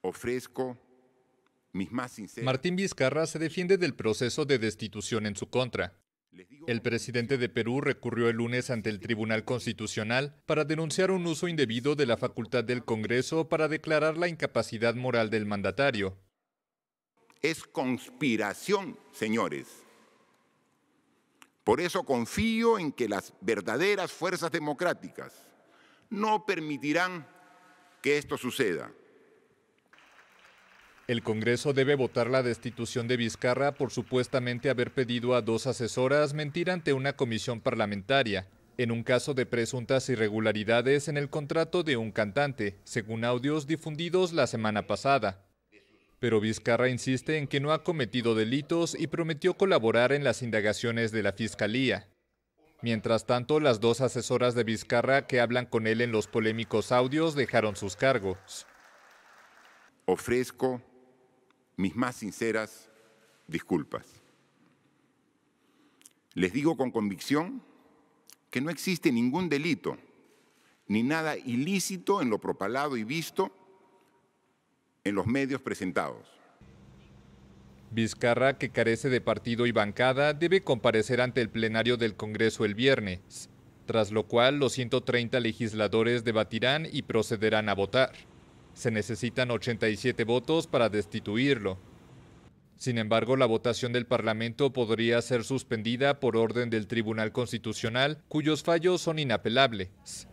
ofrezco mis más sinceras... Martín Vizcarra se defiende del proceso de destitución en su contra. El presidente de Perú recurrió el lunes ante el Tribunal Constitucional para denunciar un uso indebido de la facultad del Congreso para declarar la incapacidad moral del mandatario. Es conspiración, señores. Por eso confío en que las verdaderas fuerzas democráticas no permitirán que esto suceda. El Congreso debe votar la destitución de Vizcarra por supuestamente haber pedido a dos asesoras mentir ante una comisión parlamentaria en un caso de presuntas irregularidades en el contrato de un cantante, según audios difundidos la semana pasada. Pero Vizcarra insiste en que no ha cometido delitos y prometió colaborar en las indagaciones de la Fiscalía. Mientras tanto, las dos asesoras de Vizcarra que hablan con él en los polémicos audios dejaron sus cargos. Ofrezco mis más sinceras disculpas. Les digo con convicción que no existe ningún delito ni nada ilícito en lo propalado y visto en los medios presentados. Vizcarra, que carece de partido y bancada, debe comparecer ante el plenario del Congreso el viernes, tras lo cual los 130 legisladores debatirán y procederán a votar. Se necesitan 87 votos para destituirlo. Sin embargo, la votación del Parlamento podría ser suspendida por orden del Tribunal Constitucional, cuyos fallos son inapelables.